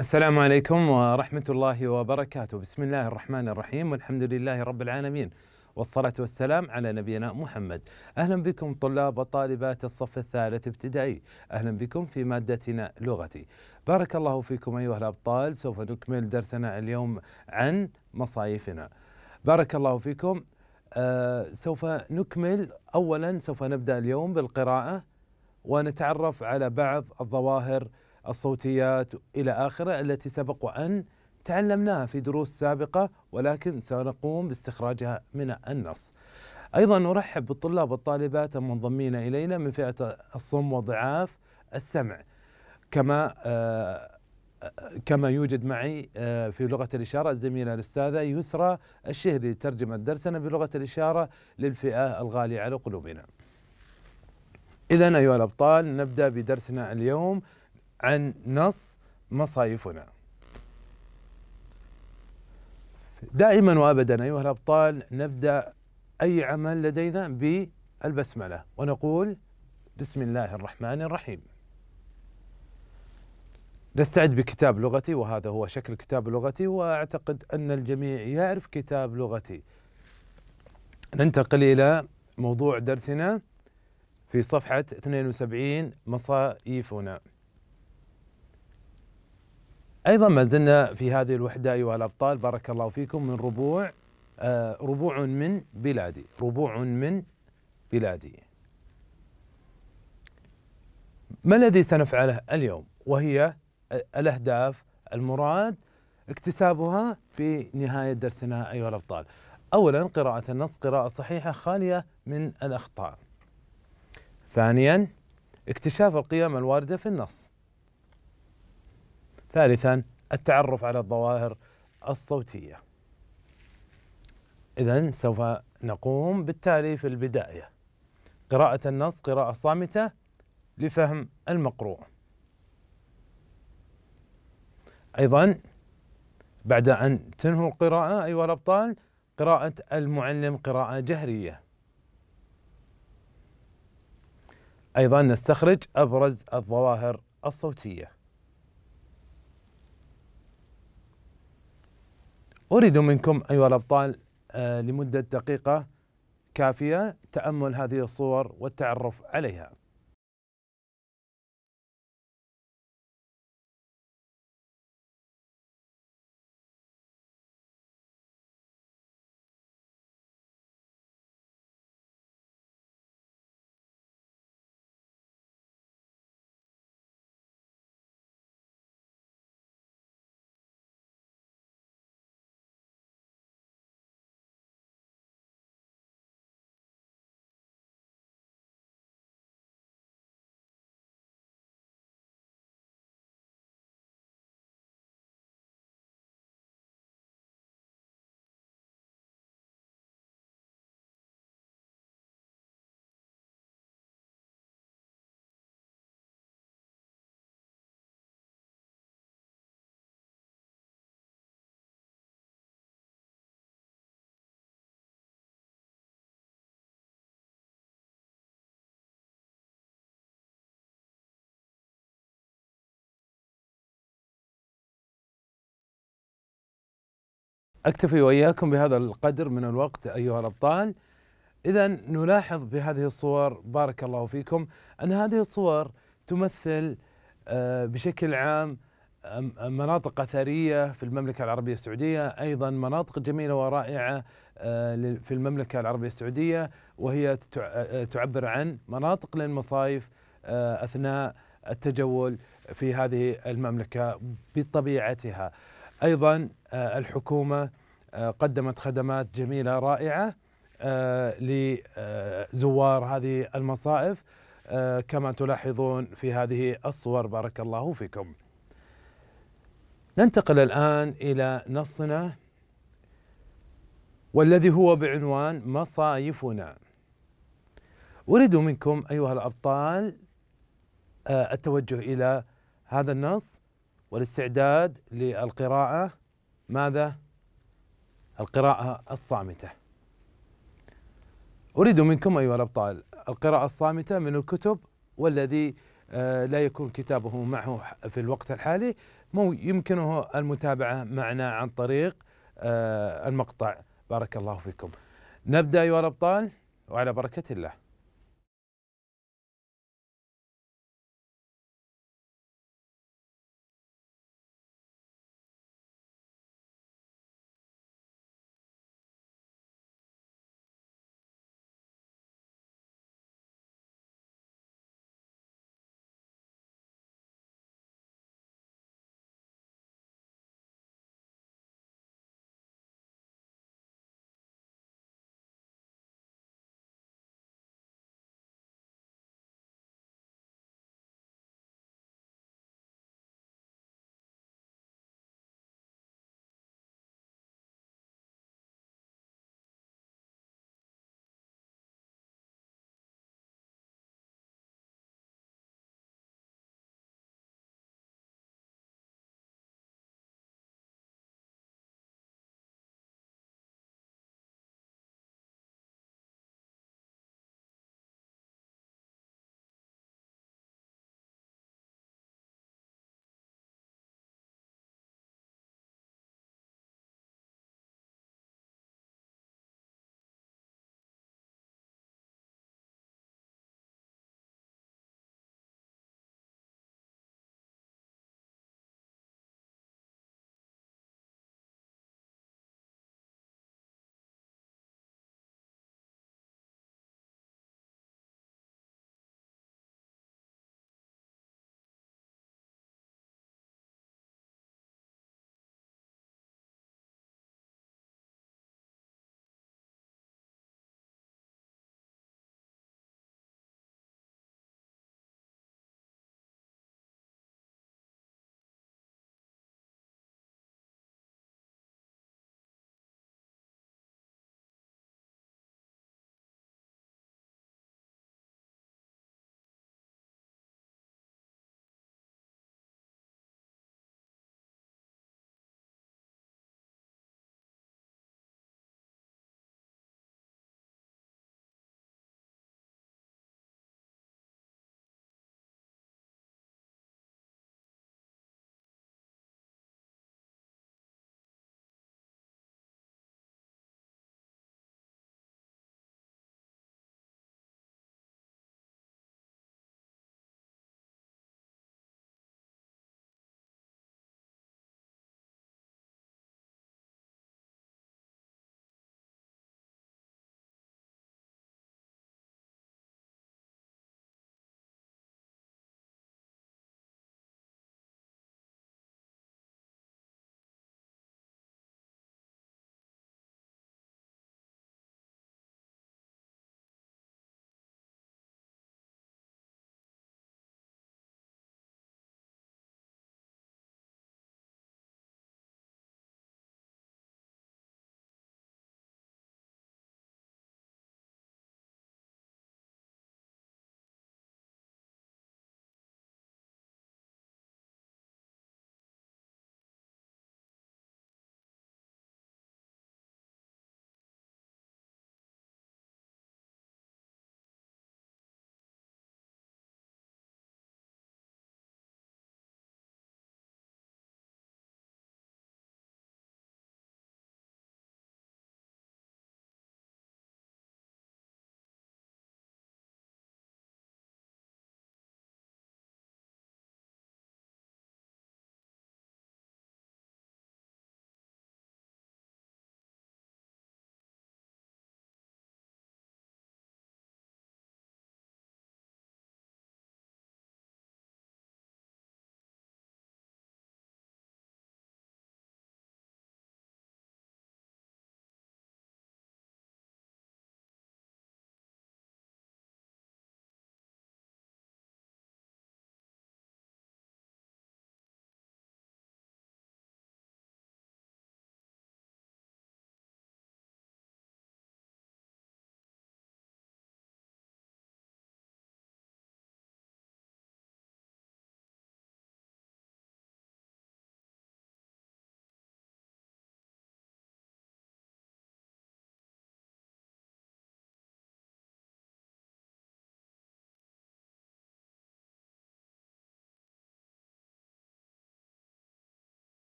السلام عليكم ورحمة الله وبركاته بسم الله الرحمن الرحيم والحمد لله رب العالمين والصلاة والسلام على نبينا محمد أهلا بكم طلاب وطالبات الصف الثالث ابتدائي أهلا بكم في مادتنا لغتي بارك الله فيكم أيها الأبطال سوف نكمل درسنا اليوم عن مصايفنا بارك الله فيكم آه سوف نكمل أولا سوف نبدأ اليوم بالقراءة ونتعرف على بعض الظواهر الصوتيات إلى آخره التي سبق وأن تعلمناها في دروس سابقة ولكن سنقوم باستخراجها من النص أيضا نرحب بالطلاب والطالبات المنضمين إلينا من فئة الصم وضعاف السمع كما آه، كما يوجد معي آه، في لغة الإشارة الزميلة الأستاذة يسرى الشهري ترجمة درسنا بلغة الإشارة للفئة الغالية على قلوبنا إذا أيها الأبطال نبدأ بدرسنا اليوم عن نص مصايفنا دائما وابدا ايها الابطال نبدا اي عمل لدينا بالبسمله ونقول بسم الله الرحمن الرحيم. نستعد بكتاب لغتي وهذا هو شكل كتاب لغتي واعتقد ان الجميع يعرف كتاب لغتي. ننتقل الى موضوع درسنا في صفحه 72 مصايفنا. ايضا ما زلنا في هذه الوحده ايها الابطال بارك الله فيكم من ربوع آه، ربوع من بلادي ربوع من بلادي ما الذي سنفعله اليوم وهي الاهداف المراد اكتسابها في نهايه درسنا ايها الابطال اولا قراءه النص قراءه صحيحه خاليه من الاخطاء ثانيا اكتشاف القيم الوارده في النص ثالثا التعرف على الظواهر الصوتيه اذا سوف نقوم بالتالي في البدايه قراءه النص قراءه صامته لفهم المقروء ايضا بعد ان تنهوا القراءه ايها الابطال قراءه المعلم قراءه جهريه ايضا نستخرج ابرز الظواهر الصوتيه أريد منكم أيها الأبطال آه، لمدة دقيقة كافية تأمل هذه الصور والتعرف عليها أكتفي وإياكم بهذا القدر من الوقت أيها الأبطال إذا نلاحظ بهذه الصور بارك الله فيكم أن هذه الصور تمثل آه، بشكل عام مناطق أثرية في المملكة العربية السعودية أيضا مناطق جميلة ورائعة آه، في المملكة العربية السعودية وهي آه، تعبر عن مناطق للمصايف أثناء التجول في هذه المملكة بطبيعتها ايضا آه، الحكومه آه، قدمت خدمات جميله رائعه آه، لزوار هذه المصائف كما تلاحظون في هذه الصور بارك الله فيكم. ننتقل الان الى نصنا والذي هو بعنوان مصايفنا. اريد منكم ايها الابطال التوجه الى هذا النص والاستعداد للقراءة ماذا؟ القراءة الصامتة أريد منكم أيها الأبطال القراءة الصامتة من الكتب والذي آه، لا يكون كتابه معه في الوقت الحالي يمكنه المتابعة معنا عن طريق آه، المقطع بارك الله فيكم نبدأ أيها الأبطال وعلى بركة الله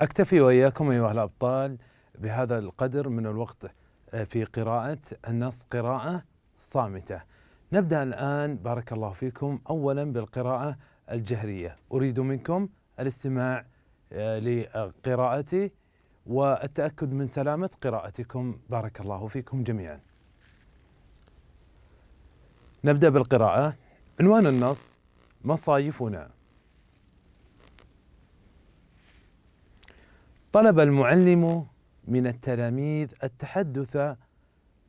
أكتفي وإياكم أيها الأبطال بهذا القدر من الوقت آه، في قراءة النص قراءة صامتة نبدأ الآن بارك الله فيكم أولا بالقراءة الجهرية أريد منكم الاستماع آه، لقراءتي والتأكد من سلامة قراءتكم بارك الله فيكم جميعا نبدأ بالقراءة عنوان النص مصايفنا طلب المعلم من التلاميذ التحدث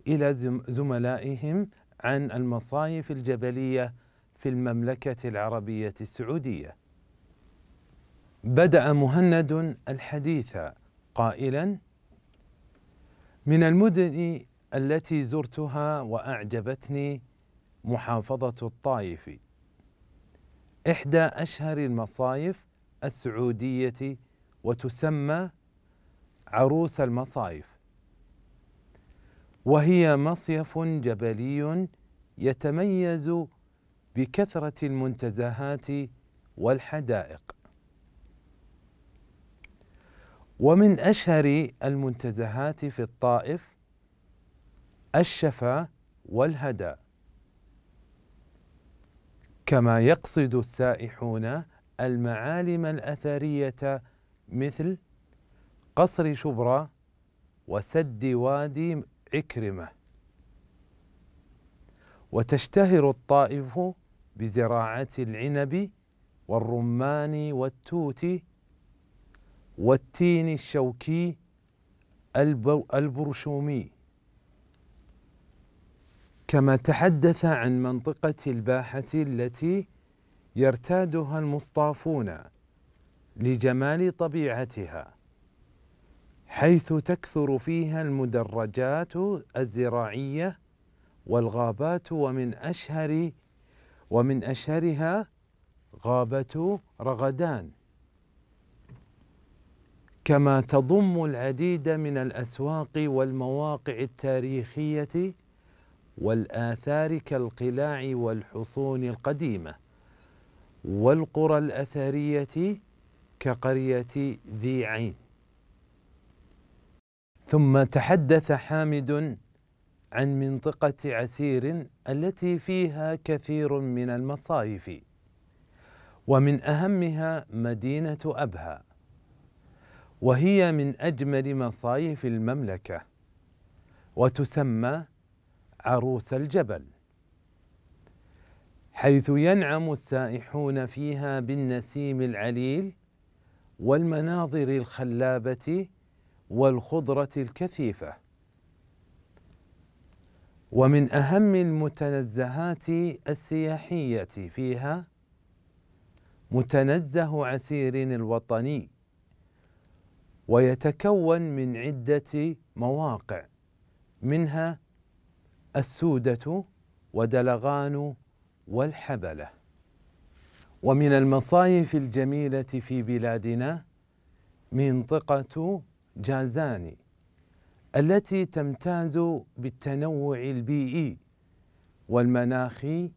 الى زملائهم عن المصايف الجبليه في المملكه العربيه السعوديه بدا مهند الحديث قائلا من المدن التي زرتها واعجبتني محافظه الطائف احدى اشهر المصايف السعوديه وتسمى عروس المصايف وهي مصيف جبلي يتميز بكثره المنتزهات والحدائق ومن اشهر المنتزهات في الطائف الشفا والهدى كما يقصد السائحون المعالم الاثريه مثل قصر شبرا وسد وادي عكرمة وتشتهر الطائف بزراعة العنب والرمان والتوت والتين الشوكي البرشومي كما تحدث عن منطقة الباحة التي يرتادها المصطافون لجمال طبيعتها حيث تكثر فيها المدرجات الزراعيه والغابات ومن اشهر ومن اشهرها غابه رغدان كما تضم العديد من الاسواق والمواقع التاريخيه والاثار كالقلاع والحصون القديمه والقرى الاثريه كقرية ذي عين ثم تحدث حامد عن منطقة عسير التي فيها كثير من المصايف ومن أهمها مدينة أبها وهي من أجمل مصايف المملكة وتسمى عروس الجبل حيث ينعم السائحون فيها بالنسيم العليل والمناظر الخلابه والخضره الكثيفه ومن اهم المتنزهات السياحيه فيها متنزه عسير الوطني ويتكون من عده مواقع منها السوده ودلغان والحبله ومن المصايف الجميلة في بلادنا منطقة جازان التي تمتاز بالتنوع البيئي والمناخي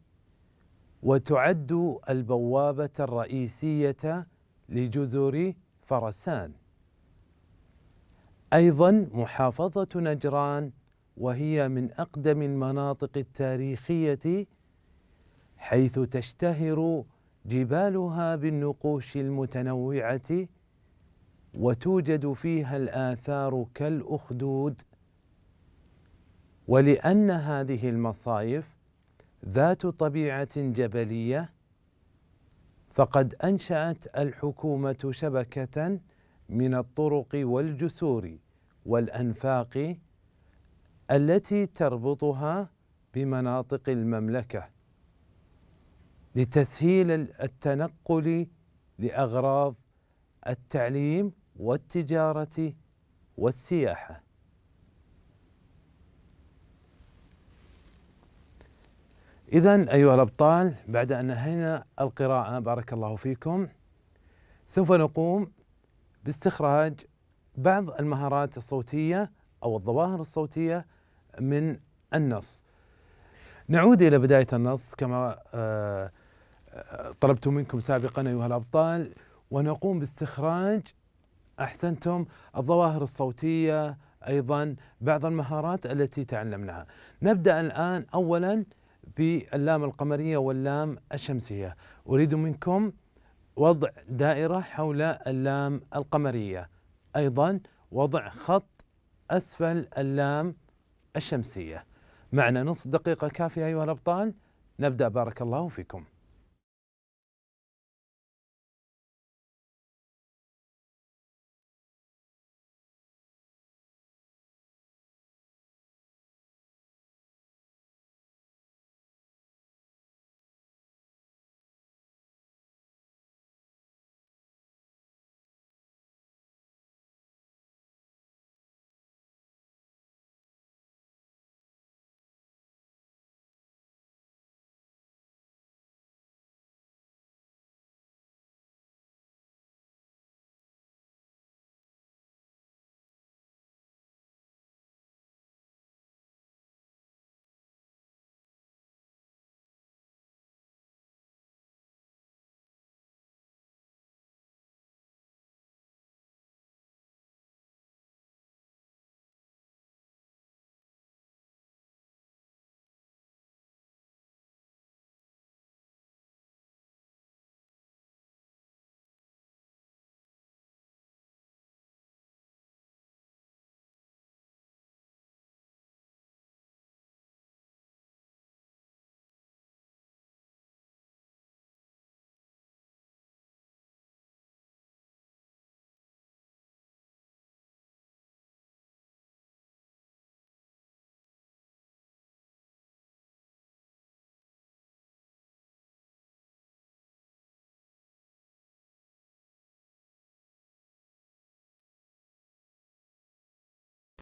وتعد البوابة الرئيسية لجزر فرسان أيضا محافظة نجران وهي من أقدم المناطق التاريخية حيث تشتهر جبالها بالنقوش المتنوعة وتوجد فيها الآثار كالأخدود ولأن هذه المصايف ذات طبيعة جبلية فقد أنشأت الحكومة شبكة من الطرق والجسور والأنفاق التي تربطها بمناطق المملكه لتسهيل التنقل لاغراض التعليم والتجاره والسياحه اذا ايها الابطال بعد ان انهينا القراءه بارك الله فيكم سوف نقوم باستخراج بعض المهارات الصوتيه او الظواهر الصوتيه من النص نعود الى بدايه النص كما آه طلبت منكم سابقا أيها الأبطال ونقوم باستخراج أحسنتم الظواهر الصوتية أيضا بعض المهارات التي تعلمناها نبدأ الآن أولا باللام القمرية واللام الشمسية أريد منكم وضع دائرة حول اللام القمرية أيضا وضع خط أسفل اللام الشمسية معنا نصف دقيقة كافية أيها الأبطال نبدأ بارك الله فيكم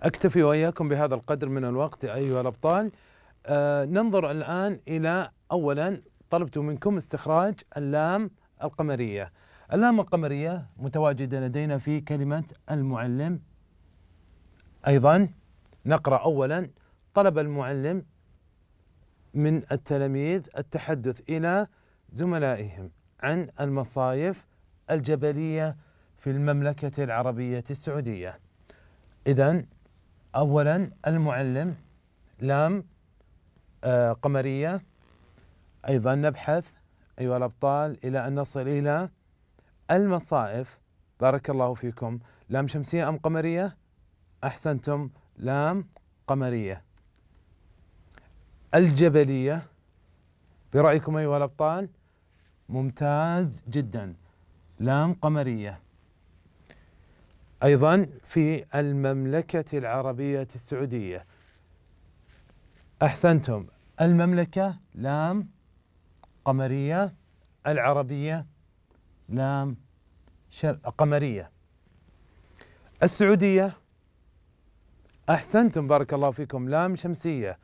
أكتفي وإياكم بهذا القدر من الوقت أيها الأبطال آه ننظر الآن إلى أولا طلبت منكم استخراج اللام القمرية اللام القمرية متواجدة لدينا في كلمة المعلم أيضا نقرأ أولا طلب المعلم من التلاميذ التحدث إلى زملائهم عن المصايف الجبلية في المملكة العربية السعودية إذا اولا المعلم لام آه قمريه ايضا نبحث ايها الابطال الى ان نصل الى المصائف بارك الله فيكم لام شمسيه ام قمريه احسنتم لام قمريه الجبليه برايكم ايها الابطال ممتاز جدا لام قمريه أيضا في المملكة العربية السعودية أحسنتم المملكة لام قمرية العربية لام قمرية السعودية أحسنتم بارك الله فيكم لام شمسية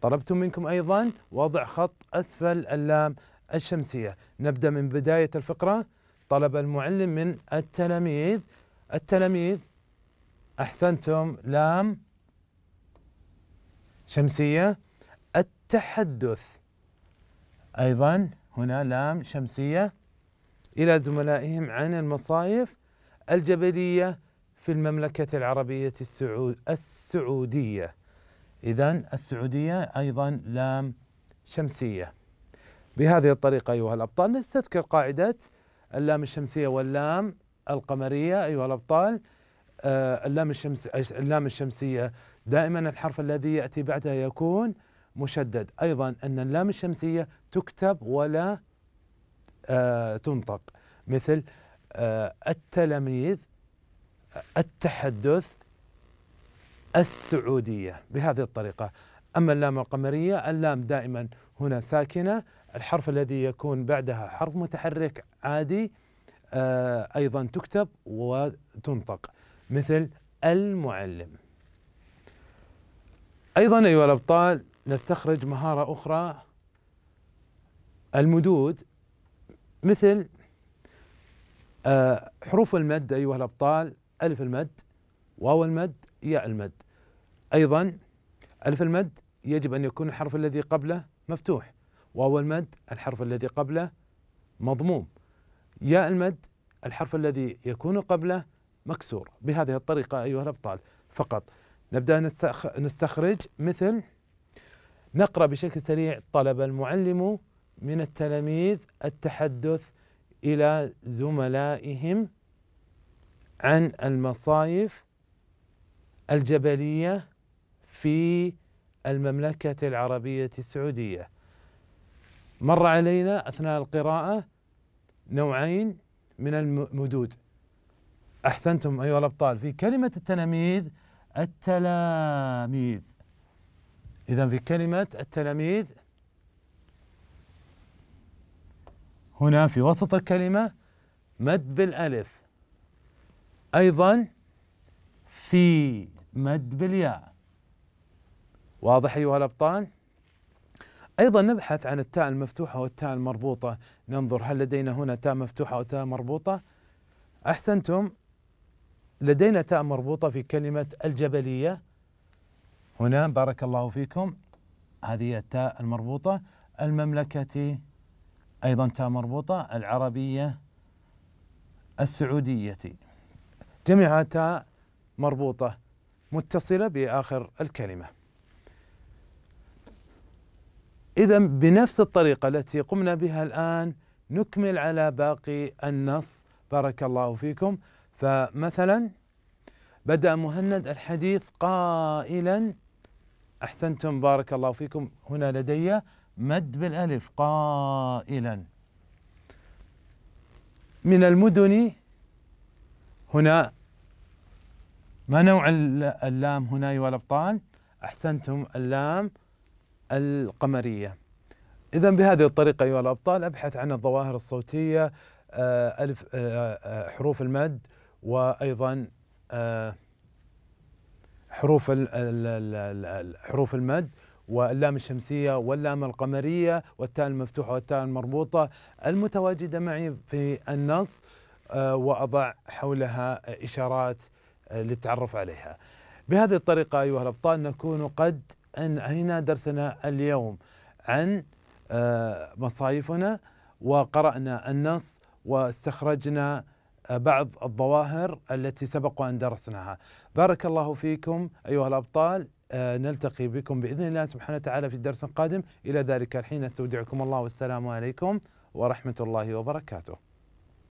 طلبت منكم أيضا وضع خط أسفل اللام الشمسية نبدأ من بداية الفقرة طلب المعلم من التلاميذ التلاميذ احسنتم لام شمسيه التحدث ايضا هنا لام شمسيه الى زملائهم عن المصايف الجبليه في المملكه العربيه السعود السعوديه اذا السعوديه ايضا لام شمسيه بهذه الطريقه ايها الابطال نستذكر قاعده اللام الشمسيه واللام القمرية أيها الأبطال آه، اللام الشمس اللام الشمسية دائما الحرف الذي يأتي بعدها يكون مشدد أيضا أن اللام الشمسية تكتب ولا آه، تنطق مثل آه، التلاميذ التحدث السعودية بهذه الطريقة أما اللام القمرية اللام دائما هنا ساكنة الحرف الذي يكون بعدها حرف متحرك عادي آه، أيضا تكتب وتنطق مثل المعلم أيضا أيها الأبطال نستخرج مهارة أخرى المدود مثل آه، حروف المد أيها الأبطال ألف المد واو المد ياء المد أيضا ألف المد يجب أن يكون الحرف الذي قبله مفتوح واو المد الحرف الذي قبله مضموم ياء المد الحرف الذي يكون قبله مكسور بهذه الطريقة أيها الأبطال فقط نبدأ نستخرج مثل نقرأ بشكل سريع طلب المعلم من التلاميذ التحدث إلى زملائهم عن المصايف الجبلية في المملكة العربية السعودية مر علينا أثناء القراءة نوعين من المدود احسنتم ايها الابطال في كلمه التلاميذ التلاميذ اذا في كلمه التلاميذ هنا في وسط الكلمه مد بالالف ايضا في مد بالياء واضح ايها الابطال أيضا نبحث عن التاء المفتوحة والتاء المربوطة ننظر هل لدينا هنا تاء مفتوحة أو تاء مربوطة أحسنتم لدينا تاء مربوطة في كلمة الجبلية هنا بارك الله فيكم هذه التاء المربوطة المملكة أيضا تاء مربوطة العربية السعودية جميعها تاء مربوطة متصلة بآخر الكلمة إذا بنفس الطريقة التي قمنا بها الآن نكمل على باقي النص بارك الله فيكم فمثلا بدأ مهند الحديث قائلا أحسنتم بارك الله فيكم هنا لدي مد بالألف قائلا من المدن هنا ما نوع اللام هنا أيها الأبطال أحسنتم اللام القمرية إذا بهذه الطريقة أيها الأبطال أبحث عن الظواهر الصوتية آه، ألف آه، آه، حروف المد وأيضا حروف حروف المد واللام الشمسية واللام القمرية والتاء المفتوحة والتاء المربوطة المتواجدة معي في النص وأضع حولها إشارات للتعرف عليها بهذه الطريقة أيها الأبطال نكون قد انهينا درسنا اليوم عن آه، مصايفنا وقرأنا النص واستخرجنا آه، بعض الظواهر التي سبق أن درسناها بارك الله فيكم أيها الأبطال آه، نلتقي بكم بإذن الله سبحانه وتعالى في درس قادم إلى ذلك الحين أستودعكم الله والسلام عليكم ورحمة الله وبركاته